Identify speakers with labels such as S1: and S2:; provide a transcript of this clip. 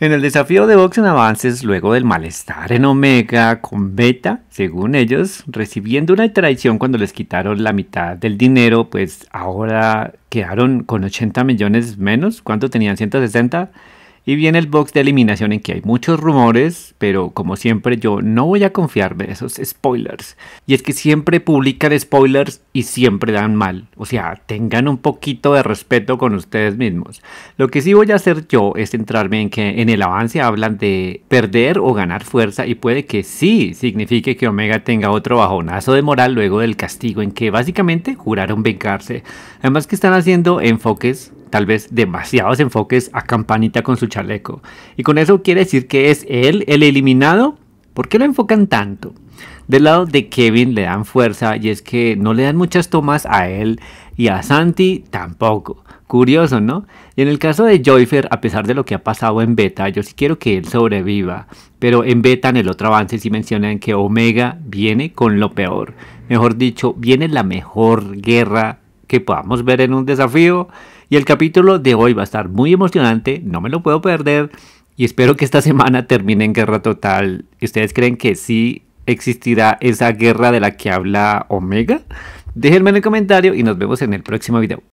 S1: En el desafío de box en avances, luego del malestar en Omega con Beta, según ellos, recibiendo una traición cuando les quitaron la mitad del dinero, pues ahora quedaron con 80 millones menos. ¿Cuánto tenían? 160. Y viene el box de eliminación en que hay muchos rumores, pero como siempre yo no voy a confiarme de esos spoilers. Y es que siempre publican spoilers y siempre dan mal. O sea, tengan un poquito de respeto con ustedes mismos. Lo que sí voy a hacer yo es centrarme en que en el avance hablan de perder o ganar fuerza y puede que sí signifique que Omega tenga otro bajonazo de moral luego del castigo en que básicamente juraron vengarse. Además que están haciendo enfoques tal vez demasiados enfoques a campanita con su chaleco. Y con eso quiere decir que es él el eliminado. ¿Por qué lo enfocan tanto? Del lado de Kevin le dan fuerza y es que no le dan muchas tomas a él y a Santi tampoco. Curioso, ¿no? Y en el caso de Joyfer, a pesar de lo que ha pasado en beta, yo sí quiero que él sobreviva. Pero en beta, en el otro avance, sí mencionan que Omega viene con lo peor. Mejor dicho, viene la mejor guerra que podamos ver en un desafío. Y el capítulo de hoy va a estar muy emocionante, no me lo puedo perder. Y espero que esta semana termine en guerra total. ¿Ustedes creen que sí existirá esa guerra de la que habla Omega? Déjenme en el comentario y nos vemos en el próximo video.